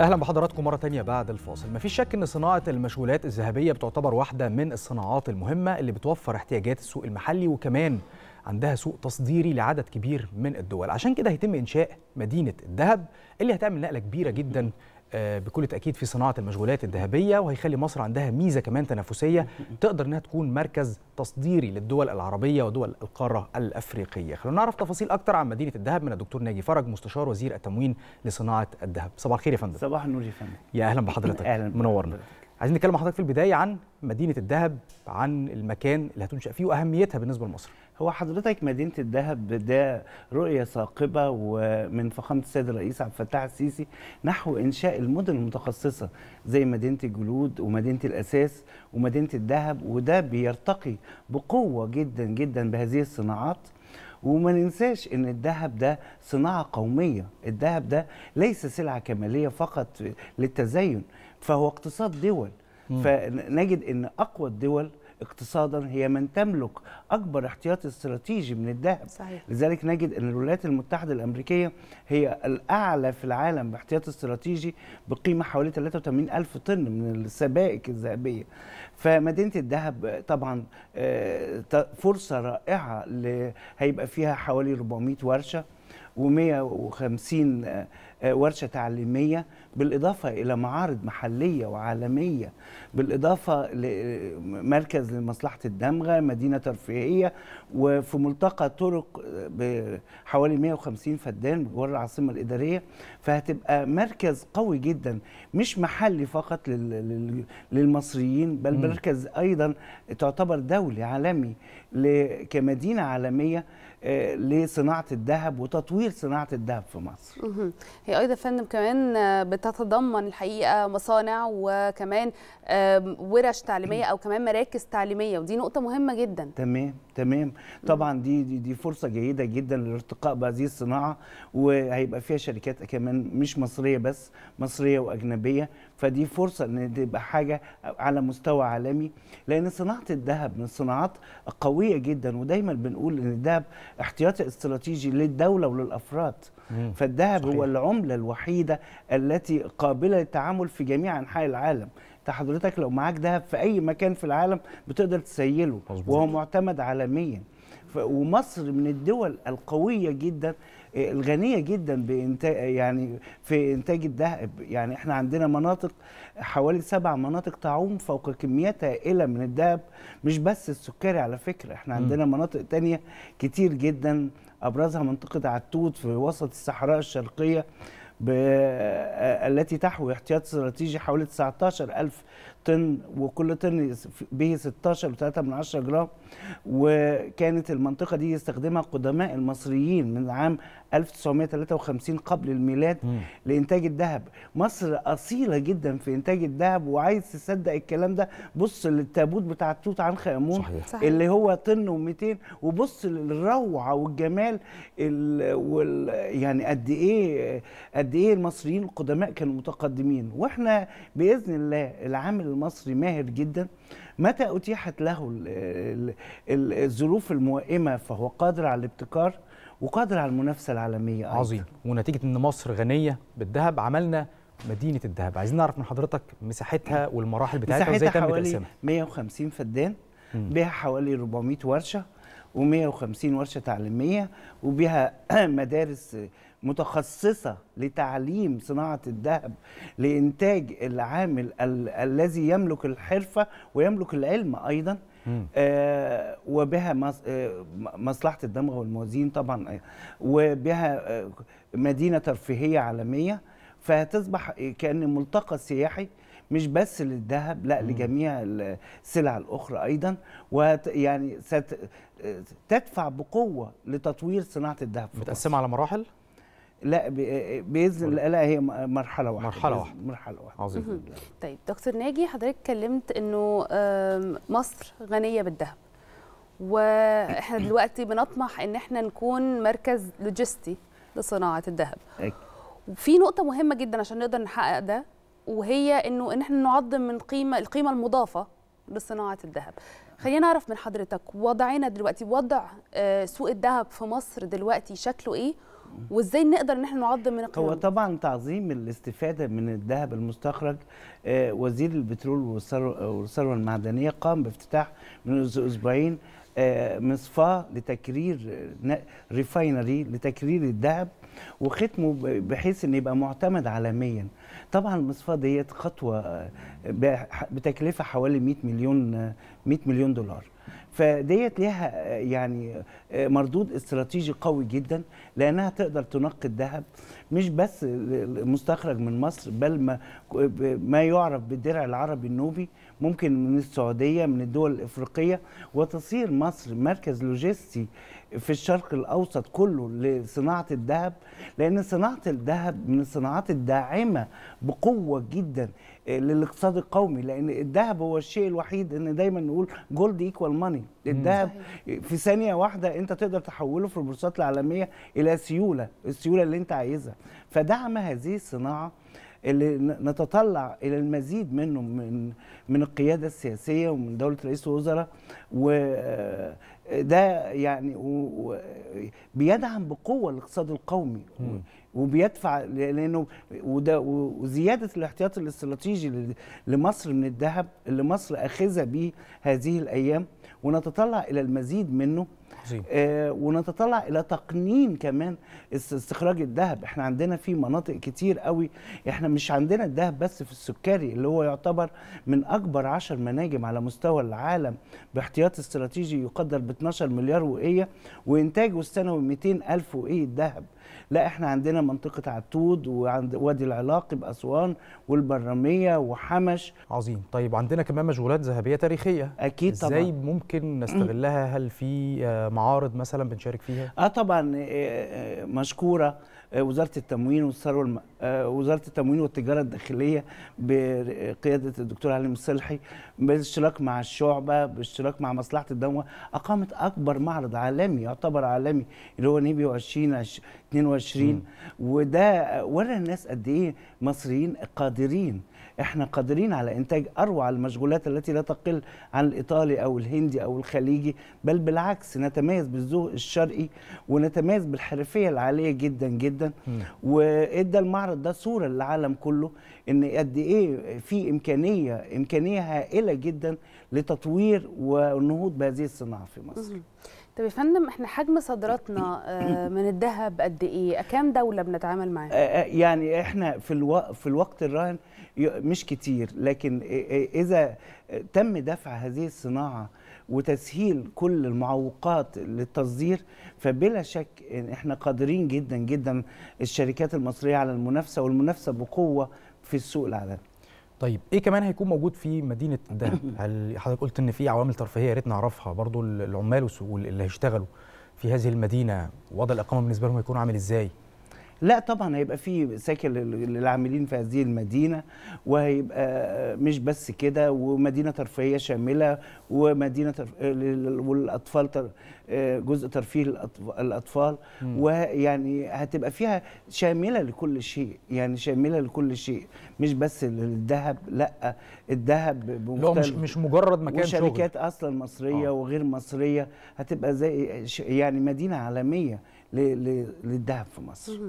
اهلا بحضراتكم مره تانية بعد الفاصل مفيش شك ان صناعه المشغولات الذهبيه بتعتبر واحده من الصناعات المهمه اللي بتوفر احتياجات السوق المحلي وكمان عندها سوق تصديري لعدد كبير من الدول عشان كده هيتم انشاء مدينه الذهب اللي هتعمل نقله كبيره جدا آه، بكل تاكيد في صناعه المشغولات الذهبيه وهيخلي مصر عندها ميزه كمان تنافسيه تقدر انها تكون مركز تصديري للدول العربيه ودول القاره الافريقيه خلونا نعرف تفاصيل اكتر عن مدينه الذهب من الدكتور ناجي فرج مستشار وزير التموين لصناعه الذهب صباح الخير يا فندم صباح النور يا فندم يا اهلا بحضرتك اهلا منورنا عايزين نتكلم مع حضرتك في البدايه عن مدينه الذهب عن المكان اللي هتنشا فيه واهميتها بالنسبه لمصر هو حضرتك مدينة الدهب ده رؤية ثاقبة ومن فخامة السيد الرئيس عبد الفتاح السيسي نحو إنشاء المدن المتخصصة زي مدينة الجلود ومدينة الأساس ومدينة الدهب وده بيرتقي بقوة جدا جدا بهذه الصناعات وما ننساش ان الذهب ده صناعه قوميه الذهب ده ليس سلعه كماليه فقط للتزين فهو اقتصاد دول فنجد ان اقوى الدول اقتصادا هي من تملك اكبر احتياطي استراتيجي من الذهب صحيح. لذلك نجد ان الولايات المتحده الامريكيه هي الاعلى في العالم باحتياطي استراتيجي بقيمه حوالي 83 الف طن من السبائك الذهبيه فمدينه الذهب طبعا آه، فرصه رائعه هيبقى فيها حوالي 400 ورشه و150 آه، ورشه تعليميه بالاضافه الى معارض محليه وعالميه بالاضافه لمركز آه، لمصلحه الدمغه مدينه ترفيهيه وفي ملتقى طرق آه، بحوالي 150 فدان جوار العاصمه الاداريه فهتبقى مركز قوي جدا مش محلي فقط للمصريين بل مركز ايضا تعتبر دولي عالمي كمدينه عالميه لصناعه الذهب وتطوير صناعه الذهب في مصر. ايضا فندم كمان آه، بتتضمن الحقيقه مصانع وكمان ورش تعليميه او كمان مراكز تعليميه ودي نقطه مهمه جدا تمام تمام طبعا دي دي, دي فرصه جيده جدا للارتقاء بهذه الصناعه وهيبقى فيها شركات كمان مش مصريه بس مصريه واجنبيه فدي فرصه ان تبقى حاجه على مستوى عالمي لان صناعه الذهب من الصناعات القويه جدا ودايما بنقول ان الذهب احتياطي استراتيجي للدوله وللافراد فالذهب هو العملة الوحيدة التي قابلة للتعامل في جميع أنحاء العالم حضرتك لو معاك ذهب في أي مكان في العالم بتقدر تسيله مزبوط. وهو معتمد عالميا ومصر من الدول القوية جدا آه، الغنيه جدا بانتاج يعني في انتاج الذهب يعني احنا عندنا مناطق حوالي سبع مناطق تعوم فوق كميات هائله من الذهب مش بس السكري على فكره احنا عندنا م. مناطق تانية كتير جدا ابرزها منطقه عتود في وسط الصحراء الشرقيه التي تحوي احتياط استراتيجي حوالي 19000 طن وكل طن به 16.3 من 10 جرام وكانت المنطقة دي يستخدمها قدماء المصريين من عام 1953 قبل الميلاد مم. لإنتاج الذهب مصر أصيلة جدا في إنتاج الذهب وعايز تصدق الكلام ده بص للتابوت بتاع توت عنخ آمون صحيح. صحيح. اللي هو طن و200 وبص للروعة والجمال ال وال يعني قد إيه قد إيه المصريين القدماء كانوا متقدمين وإحنا بإذن الله العام المصري ماهر جدا متى أتيحت له الظروف الموائمة فهو قادر على الابتكار وقادر على المنافسة العالمية أيضا. عظيم ونتيجة أن مصر غنية بالذهب عملنا مدينة الذهب عايزين نعرف من حضرتك مساحتها والمراحل بتاعتها وازاي تم حوالي 150 فدان بها حوالي 400 ورشة و150 ورشة تعليمية وبها مدارس متخصصه لتعليم صناعه الذهب لانتاج العامل ال الذي يملك الحرفه ويملك العلم ايضا آه وبها مص آه مصلحه الدمغ والموازين طبعا آه وبها آه مدينه ترفيهيه عالميه فهتصبح كان ملتقى سياحي مش بس للذهب لا لجميع السلع الاخرى ايضا ويعني ست آه، تدفع بقوه لتطوير صناعه الذهب متقسمه على مراحل لا باذن الله لا هي مرحله واحده مرحله واحده مرحله واحده عظيم طيب دكتور ناجي حضرتك اتكلمت انه مصر غنيه بالذهب واحنا دلوقتي بنطمح ان احنا نكون مركز لوجستي لصناعه الذهب وفي نقطه مهمه جدا عشان نقدر نحقق ده وهي انه ان احنا نعظم من قيمه القيمه المضافه لصناعه الذهب خلينا نعرف من حضرتك وضعنا دلوقتي وضع آه، سوق الذهب في مصر دلوقتي شكله ايه وازاي نقدر ان احنا نعظم من قيمته هو طبعا تعظيم الاستفاده من الذهب المستخرج آه، وزير البترول والثروه المعدنيه قام بافتتاح منذ اسبوعين آه، مصفاه لتكرير ريفاينري لتكرير الذهب وختمه بحيث ان يبقى معتمد عالميا طبعا المصفاه ديت خطوه آه، بتكلفه حوالي 100 مليون 100 مليون دولار فديت ليها يعني مردود استراتيجي قوي جدا لانها تقدر تنقي الذهب مش بس مستخرج من مصر بل ما ما يعرف بالدرع العربي النوبي ممكن من السعوديه من الدول الافريقيه وتصير مصر مركز لوجستي في الشرق الاوسط كله لصناعه الذهب لان صناعه الذهب من الصناعات الداعمه بقوه جدا آه، للاقتصاد القومي لان الذهب هو الشيء الوحيد ان دايما نقول جولد ايكوال ماني الذهب في ثانيه واحده انت تقدر تحوله في البورصات العالميه الى سيوله السيوله اللي انت عايزها فدعم هذه الصناعه اللي نتطلع الى المزيد منه من من القياده السياسيه ومن دوله رئيس الوزراء و ده يعني بيدعم بقوه الاقتصاد القومي م. وبيدفع لانه وده وزياده الاحتياط الاستراتيجي لمصر من الذهب اللي مصر اخذه به هذه الايام ونتطلع الى المزيد منه عظيم. آه ونتطلع الى تقنين كمان استخراج الذهب احنا عندنا في مناطق كتير قوي احنا مش عندنا الذهب بس في السكري اللي هو يعتبر من اكبر عشر مناجم على مستوى العالم باحتياط استراتيجي يقدر ب 12 مليار وقيه وانتاجه السنوي 200 الف وقيه ذهب لا احنا عندنا منطقه عتود وعند وادي العلاق باسوان والبراميه وحمش عظيم طيب عندنا كمان مشغولات ذهبيه تاريخيه اكيد طبعا ازاي ممكن نستغلها هل في آه، معارض مثلا بنشارك فيها اه طبعا آه، آه، مشكوره وزاره التموين والثروه وزاره التموين والتجاره الداخليه بقياده الدكتور علي مصلحي بالاشتراك مع الشعبه بالاشتراك مع مصلحه الدموه اقامت اكبر معرض عالمي يعتبر عالمي اللي هو نيبي 20 22 وده ورى الناس قد ايه مصريين قادرين قادرين احنا قادرين على انتاج اروع المشغولات التي لا تقل عن الايطالي او الهندي او الخليجي بل بالعكس نتميز بالذوق الشرقي ونتميز بالحرفيه العاليه جدا جدا وادى المعرض ده صوره للعالم كله ان قد ايه في امكانيه امكانيه هائله جدا لتطوير والنهوض بهذه الصناعه في مصر طب يا فندم احنا حجم صادراتنا آه، من الذهب قد ايه؟ كام دوله بنتعامل معاها؟ آه، آه، يعني احنا في الو... في الوقت الراهن مش كتير لكن اذا تم دفع هذه الصناعه وتسهيل كل المعوقات للتصدير فبلا شك إن احنا قادرين جدا جدا الشركات المصريه على المنافسه والمنافسه بقوه في السوق العالمي. طيب ايه كمان هيكون موجود في مدينه دهب؟ هل حضرتك قلت ان في عوامل ترفيهيه يا ريت نعرفها برضو العمال اللي هيشتغلوا في هذه المدينه وضع الاقامه بالنسبه لهم هيكون عامل ازاي؟ لا طبعا هيبقى في سكن للعاملين في هذه المدينه وهيبقى مش بس كده ومدينه ترفيهيه شامله ومدينه ترف... والاطفال تر... جزء ترفيه الاطفال ويعني هتبقى فيها شامله لكل شيء يعني شامله لكل شيء مش بس للذهب لا الذهب بمختلف مش مش مجرد مكان شغل وشركات اصلا مصريه آه. وغير مصريه هتبقى زي يعني مدينه عالميه للذهب في مصر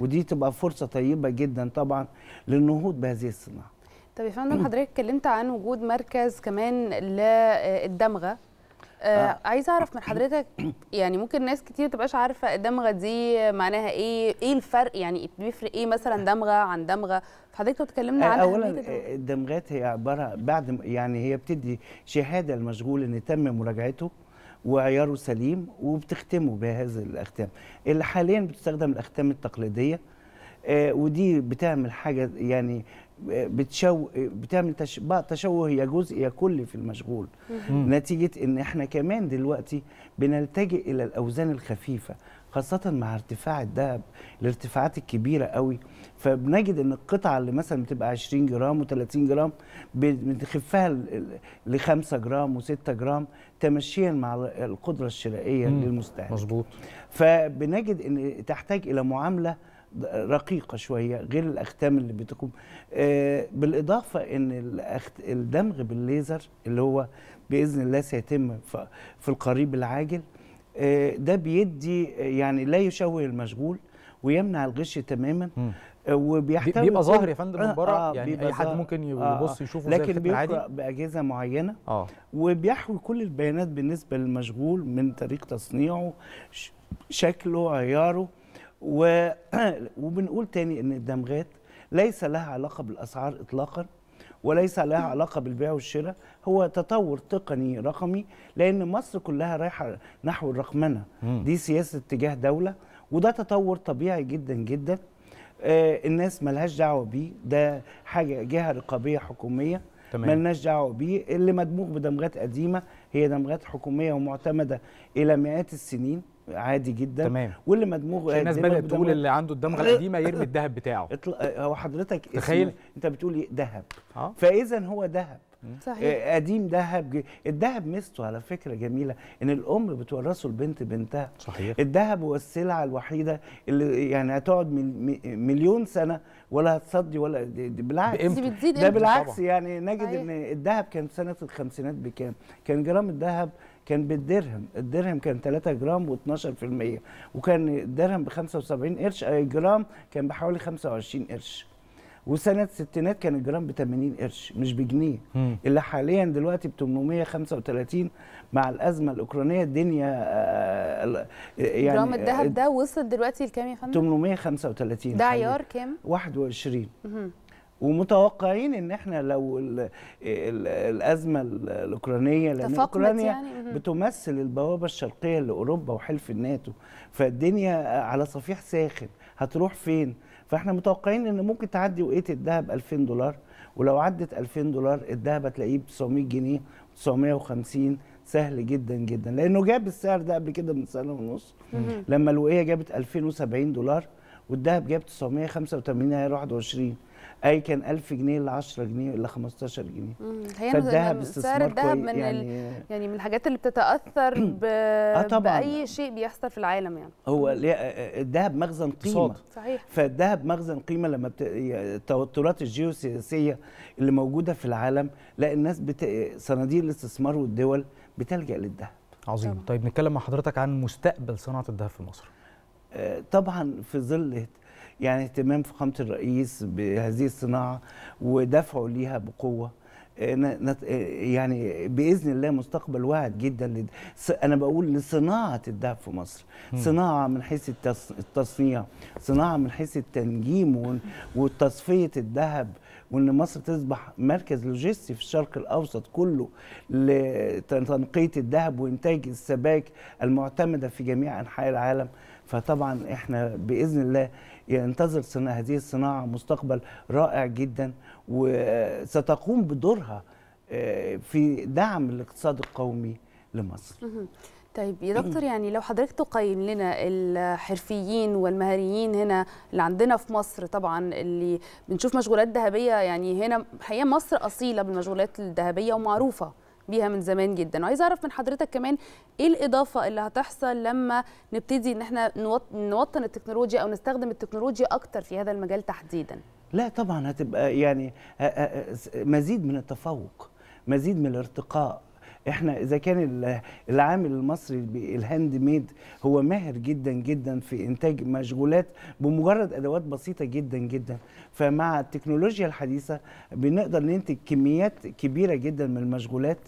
ودي تبقى فرصه طيبه جدا طبعا للنهوض بهذه الصناعه طب يا فندم حضرتك اتكلمت عن وجود مركز كمان للدمغه آه. آه. عايزه اعرف من حضرتك يعني ممكن ناس كتير تبقاش عارفه الدمغه دي معناها ايه ايه الفرق يعني بيفرق ايه مثلا دمغه عن دمغه فحضرتك اتكلمنا عنها اولا الدمغات هي عباره بعد يعني هي بتدي شهاده للمشغول ان تم مراجعته وعياره سليم وبتختمه بهذه الاختام اللي حاليا بتستخدم الاختام التقليديه آه، ودي بتعمل حاجه يعني آه، بتشو بتعمل تشبه تشوه يا جزء يا كل في المشغول نتيجه ان احنا كمان دلوقتي بنلتجئ الى الاوزان الخفيفه خاصة مع ارتفاع الذهب الارتفاعات الكبيرة قوي فبنجد ان القطعة اللي مثلا بتبقى 20 جرام و30 جرام بنخفها ل 5 جرام و6 جرام تمشيا مع القدرة الشرائية للمستهلك مظبوط فبنجد ان تحتاج الى معاملة رقيقه شويه غير الاختام اللي بتكون آه، بالاضافه ان الدمغ بالليزر اللي هو باذن الله سيتم في القريب العاجل آه، ده بيدي آه، يعني لا يشوه المشغول ويمنع الغش تماما م. آه، وبيحتوي بيبقى ظاهر يا فندم من بره آه يعني اي حد ممكن يبص آه يشوفه لكن زي بيقرا باجهزه معينه آه. وبيحوي كل البيانات بالنسبه للمشغول من طريق تصنيعه شكله عياره وبنقول تاني ان الدمغات ليس لها علاقه بالاسعار اطلاقا وليس لها علاقه بالبيع والشراء هو تطور تقني رقمي لان مصر كلها رايحه نحو الرقمنه دي سياسه اتجاه دوله وده تطور طبيعي جدا جدا آه الناس ملهاش دعوه بيه ده حاجه جهه رقابيه حكوميه تمام. ملناش دعوه بيه اللي مدموغ بدمغات قديمه هي دمغات حكوميه ومعتمده الى مئات السنين عادي جدا تمام واللي مدموغ الناس بدات تقول اللي عنده الدمغه القديمه يرمي الذهب بتاعه هو حضرتك تخيل انت بتقول ايه ذهب آه؟ فاذا هو ذهب صحيح. آه، قديم دهب الدهب ميزته على فكره جميله ان الام بتورثه البنت بنتها صحيح الدهب هو السلعه الوحيده اللي يعني هتقعد مليون سنه ولا هتصدي ولا بالعكس ده بالعكس يعني نجد صحيح. ان الدهب كان سنه الخمسينات بكام كان جرام الدهب كان بالدرهم الدرهم كان 3 جرام و12% وكان الدرهم ب 75 قرش الجرام آه، كان بحوالي 25 قرش وسنه الستينات كان الجرام ب 80 قرش مش بجنيه اللي حاليا دلوقتي ب 835 مع الازمه الاوكرانيه الدنيا آه، يعني جرام الذهب ده وصل دلوقتي لكام يا فندم؟ 835 ده عيار كام؟ 21 ومتوقعين ان احنا لو الـ الـ الازمه الاوكرانيه لان اوكرانيا يعني. بتمثل البوابه الشرقيه لاوروبا وحلف الناتو فالدنيا على صفيح ساخن هتروح فين فاحنا متوقعين ان ممكن تعدي وقيت الذهب 2000 دولار ولو عدت 2000 دولار الذهب هتلاقيه ب 900 جنيه 950 سهل جدا جدا لانه جاب السعر ده قبل كده من سنه ونص لما الوقيه جابت 2070 دولار والذهب جاب 985 هيروح 21 اي كان 1000 جنيه ل 10 جنيه ل 15 جنيه فالذهب سعر الذهب من يعني, يعني من الحاجات اللي بتتاثر ب... آه طبعًا. باي شيء بيحصل في العالم يعني هو آه، آه، الذهب مخزن قيمه صحيح فالذهب مخزن قيمه لما بت... التوترات الجيوسياسيه اللي موجوده في العالم لا الناس بت... صناديق الاستثمار والدول بتلجا للذهب عظيم طبعا. طيب نتكلم مع حضرتك عن مستقبل صناعه الذهب في مصر آه، طبعا في ظل يعني اهتمام فخامه الرئيس بهذه الصناعه ودفعه ليها بقوه آه، آه، يعني باذن الله مستقبل واعد جدا انا بقول لصناعه الذهب في مصر صناعه من حيث التصنيع صناعه من حيث التنجيم وتصفيه الذهب وان مصر تصبح مركز لوجستي في الشرق الاوسط كله لتنقيه الذهب وانتاج السبائك المعتمده في جميع انحاء العالم فطبعا احنا باذن الله ينتظر صناعة هذه الصناعة مستقبل رائع جدا وستقوم بدورها آه، في دعم الاقتصاد القومي لمصر طيب يا دكتور يعني لو حضرتك تقيم لنا الحرفيين والمهاريين هنا اللي عندنا في مصر طبعا اللي بنشوف مشغولات ذهبيه يعني هنا الحقيقه مصر اصيله بالمشغولات الذهبيه ومعروفه بيها من زمان جدا وعايزه اعرف من حضرتك كمان ايه الاضافه اللي هتحصل لما نبتدي ان احنا نوطن التكنولوجيا او نستخدم التكنولوجيا اكتر في هذا المجال تحديدا لا طبعا هتبقى يعني مزيد من التفوق مزيد من الارتقاء احنا اذا كان العامل المصري الهاند ميد هو ماهر جدا جدا في انتاج مشغولات بمجرد ادوات بسيطه جدا جدا فمع التكنولوجيا الحديثه بنقدر ننتج كميات كبيره جدا من المشغولات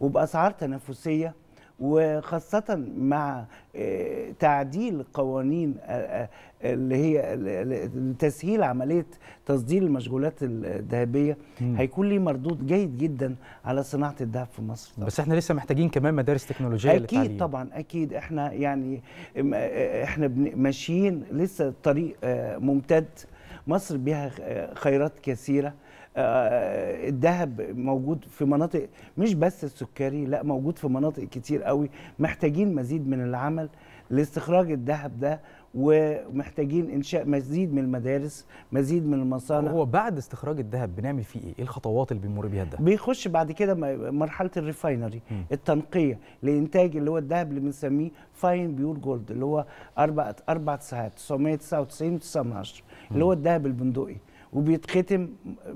وباسعار تنافسيه وخاصة مع آه، تعديل قوانين آه، آه، اللي هي لتسهيل عملية تصدير المشغولات الذهبية هيكون ليه مردود جيد جدا على صناعة الذهب في مصر طبعا. بس احنا لسه محتاجين كمان مدارس تكنولوجية أكيد للتعليم. طبعا أكيد احنا يعني احنا ماشيين لسه الطريق ممتد مصر بها خيرات كثيرة آه، الذهب موجود في مناطق مش بس السكري لا موجود في مناطق كتير قوي محتاجين مزيد من العمل لاستخراج الذهب ده ومحتاجين انشاء مزيد من المدارس مزيد من المصانع هو بعد استخراج الذهب بنعمل فيه ايه ايه الخطوات اللي بيمر بيها الذهب بيخش بعد كده مرحله الريفاينري م. التنقيه لانتاج اللي هو الذهب اللي بنسميه فاين بيور جولد اللي هو اربع اربع ساعات 999 اللي هو الذهب البندقي وبيتختم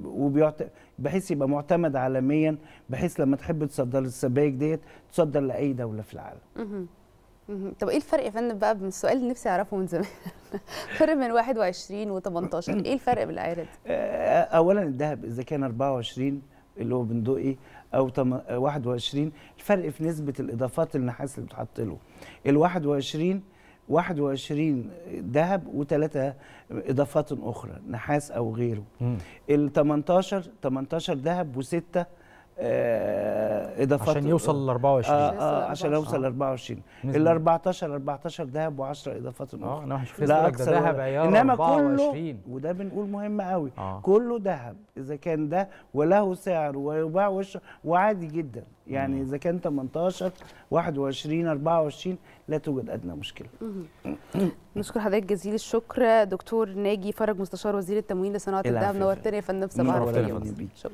وبيعت... بحيث يبقى معتمد عالميا بحيث لما تحب تصدر السبائك ديت تصدر لاي دوله في العالم. طب ايه الفرق يا فندم بقى من السؤال اللي نفسي اعرفه من زمان فرق بين 21 و18 ايه الفرق بالعيار آه، آه، اولا الذهب اذا كان 24 اللي هو بندقي او 21 آه، الفرق في نسبه الاضافات النحاس اللي بتحط له ال 21 21 ذهب و3 إضافات أخرى نحاس أو غيره ال 18 18 ذهب وستة آه، اضافات عشان يوصل ل 24 آه آه عشان يوصل آه، ل 24 ال 14 14 ذهب و10 اضافات آه، اخرى اه انا لا اكثر ذهب انما 24. كله وده بنقول مهم قوي آه. كله ذهب اذا كان ده وله سعر ويباع وعادي جدا يعني اذا كان 18 21 24 لا توجد ادنى مشكله نشكر حضرتك جزيل الشكر دكتور ناجي فرج مستشار وزير التموين لصناعه الذهب نورتنا يا فندم صباح الخير شكرا